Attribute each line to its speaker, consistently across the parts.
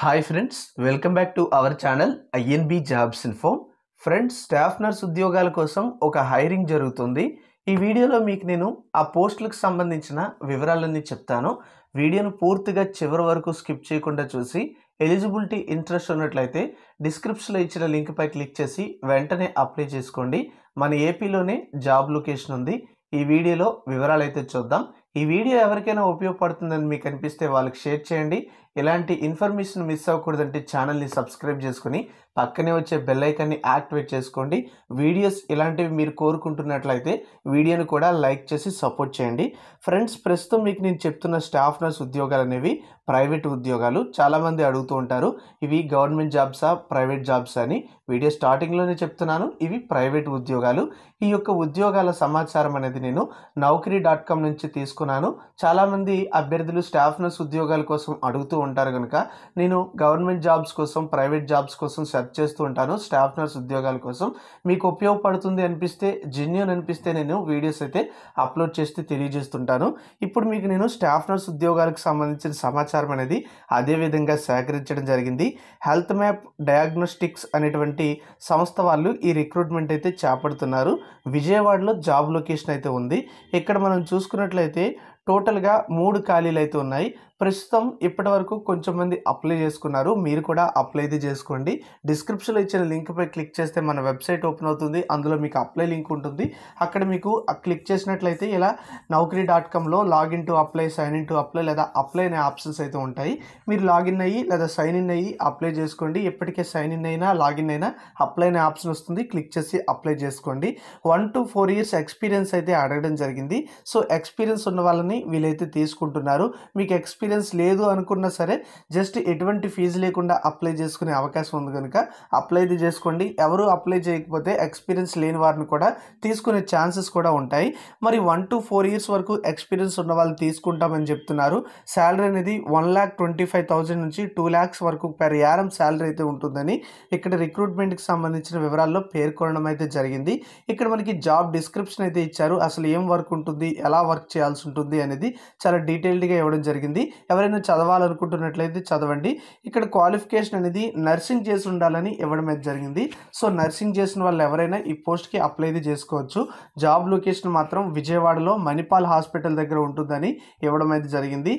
Speaker 1: hi friends welcome back to our channel INB jobs ఇన్ఫోమ్ friends staff nurse ఉద్యోగాల కోసం ఒక హైరింగ్ జరుగుతుంది ఈ వీడియోలో మీకు నేను ఆ పోస్టులకు సంబంధించిన వివరాలన్నీ చెప్తాను వీడియోను పూర్తిగా చివరి వరకు స్కిప్ చేయకుండా చూసి ఎలిజిబిలిటీ ఇంట్రెస్ట్ ఉన్నట్లయితే డిస్క్రిప్షన్లో ఇచ్చిన లింక్పై క్లిక్ చేసి వెంటనే అప్లై చేసుకోండి మన ఏపీలోనే జాబ్ లొకేషన్ ఉంది ఈ వీడియోలో వివరాలు అయితే చూద్దాం ఈ వీడియో ఎవరికైనా ఉపయోగపడుతుందని మీకు అనిపిస్తే వాళ్ళకి షేర్ చేయండి ఇలాంటి ఇన్ఫర్మేషన్ మిస్ అవ్వకూడదంటే ఛానల్ని సబ్స్క్రైబ్ చేసుకుని పక్కనే వచ్చే బెల్లైకాన్ని యాక్టివేట్ చేసుకోండి వీడియోస్ ఇలాంటివి మీరు కోరుకుంటున్నట్లయితే వీడియోని కూడా లైక్ చేసి సపోర్ట్ చేయండి ఫ్రెండ్స్ ప్రస్తుతం మీకు నేను చెప్తున్న స్టాఫ్ నర్స్ ఉద్యోగాలు అనేవి ప్రైవేట్ ఉద్యోగాలు చాలామంది అడుగుతూ ఉంటారు ఇవి గవర్నమెంట్ జాబ్సా ప్రైవేట్ జాబ్స్ అని వీడియో స్టార్టింగ్లోనే చెప్తున్నాను ఇవి ప్రైవేట్ ఉద్యోగాలు ఈ యొక్క ఉద్యోగాల సమాచారం అనేది నేను నౌకరీ డాట్ కామ్ నుంచి తీసుకున్నాను చాలామంది అభ్యర్థులు స్టాఫ్ నర్స్ ఉద్యోగాల కోసం అడుగుతూ ఉంటారు కనుక నేను గవర్నమెంట్ జాబ్స్ కోసం ప్రైవేట్ జాబ్స్ కోసం సెర్చ్ చేస్తూ ఉంటాను స్టాఫ్ నర్స్ ఉద్యోగాల కోసం మీకు ఉపయోగపడుతుంది అనిపిస్తే జెన్యున్ అనిపిస్తే నేను వీడియోస్ అయితే అప్లోడ్ చేస్తే తెలియజేస్తుంటాను ఇప్పుడు మీకు నేను స్టాఫ్ నర్స్ ఉద్యోగాలకు సంబంధించిన సమాచారం అనేది అదేవిధంగా సేకరించడం జరిగింది హెల్త్ మ్యాప్ డయాగ్నోస్టిక్స్ అనేటువంటి సంస్థ వాళ్ళు ఈ రిక్రూట్మెంట్ అయితే చేపడుతున్నారు విజయవాడలో జాబ్ లొకేషన్ అయితే ఉంది ఇక్కడ మనం చూసుకున్నట్లయితే టోటల్గా మూడు ఖాళీలు అయితే ఉన్నాయి ప్రస్తుతం ఇప్పటి వరకు కొంచెం మంది అప్లై చేసుకున్నారు మీరు కూడా అప్లై అయితే చేసుకోండి డిస్క్రిప్షన్లో ఇచ్చిన లింక్పై క్లిక్ చేస్తే మన వెబ్సైట్ ఓపెన్ అవుతుంది అందులో మీకు అప్లై లింక్ ఉంటుంది అక్కడ మీకు క్లిక్ చేసినట్లయితే ఇలా నౌకరీ డాట్ కామ్లో login to apply sign in to apply లేదా అప్లై అనే ఆప్షన్స్ అయితే ఉంటాయి మీరు లాగిన్ అయ్యి లేదా సైన్ ఇన్ అయ్యి అప్లై చేసుకోండి ఎప్పటికే సైన్ ఇన్ అయినా లాగిన్ అయినా అప్లై అనే ఆప్షన్ వస్తుంది క్లిక్ చేసి అప్లై చేసుకోండి one to four years experience అయితే అడగడం జరిగింది సో ఎక్స్పీరియన్స్ ఉన్న వాళ్ళని ఫీజుని వీలైతే తీసుకుంటున్నారు మీకు ఎక్స్పీరియన్స్ లేదు అనుకున్నా సరే జస్ట్ ఎటువంటి ఫీజు లేకుండా అప్లై చేసుకునే అవకాశం ఉంది కనుక అప్లై చేసుకోండి ఎవరు అప్లై చేయకపోతే ఎక్స్పీరియన్స్ లేని వారిని కూడా తీసుకునే ఛాన్సెస్ కూడా ఉంటాయి మరి వన్ టు ఫోర్ ఇయర్స్ వరకు ఎక్స్పీరియన్స్ ఉన్న వాళ్ళు తీసుకుంటామని చెప్తున్నారు శాలరీ అనేది one lakh twenty five thousand నుంచి టూ ల్యాక్స్ వరకు పెర్ యారం శాలరీ అయితే ఉంటుందని ఇక్కడ రిక్రూట్మెంట్కి సంబంధించిన వివరాల్లో పేర్కొనడం అయితే జరిగింది ఇక్కడ మనకి జాబ్ డిస్క్రిప్షన్ అయితే ఇచ్చారు అసలు ఏం వర్క్ ఉంటుంది ఎలా వర్క్ చేయాల్సి ఉంటుంది అనేది చాలా డీటెయిల్డ్గా ఇవ్వడం జరిగింది ఎవరైనా చదవాలనుకుంటున్నట్లయితే చదవండి ఇక్కడ క్వాలిఫికేషన్ అనేది నర్సింగ్ చేసి ఉండాలని ఇవ్వడం అయితే జరిగింది సో నర్సింగ్ చేసిన వాళ్ళు ఎవరైనా ఈ పోస్ట్కి అప్లై అయితే చేసుకోవచ్చు జాబ్ లొకేషన్ మాత్రం విజయవాడలో మణిపాల్ హాస్పిటల్ దగ్గర ఉంటుందని ఇవ్వడం అయితే జరిగింది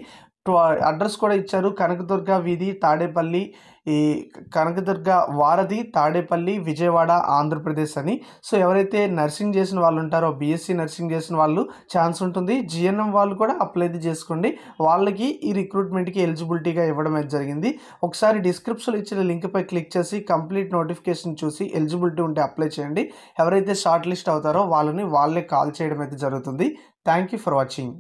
Speaker 1: అడ్రస్ కూడా ఇచ్చారు కనకదుర్గ వీధి తాడేపల్లి ఈ కనకదుర్గ వారధి తాడేపల్లి విజయవాడ ఆంధ్రప్రదేశ్ అని సో ఎవరైతే నర్సింగ్ చేసిన వాళ్ళు ఉంటారో బీఎస్సీ నర్సింగ్ చేసిన వాళ్ళు ఛాన్స్ ఉంటుంది జిఎన్ఎం వాళ్ళు కూడా అప్లై చేసుకోండి వాళ్ళకి ఈ రిక్రూట్మెంట్కి ఎలిజిబిలిటీగా ఇవ్వడం అయితే జరిగింది ఒకసారి డిస్క్రిప్షన్లో ఇచ్చిన లింక్పై క్లిక్ చేసి కంప్లీట్ నోటిఫికేషన్ చూసి ఎలిజిబిలిటీ ఉంటే అప్లై చేయండి ఎవరైతే షార్ట్ లిస్ట్ అవుతారో వాళ్ళని వాళ్ళే కాల్ చేయడం అయితే జరుగుతుంది థ్యాంక్ యూ ఫర్ వాచింగ్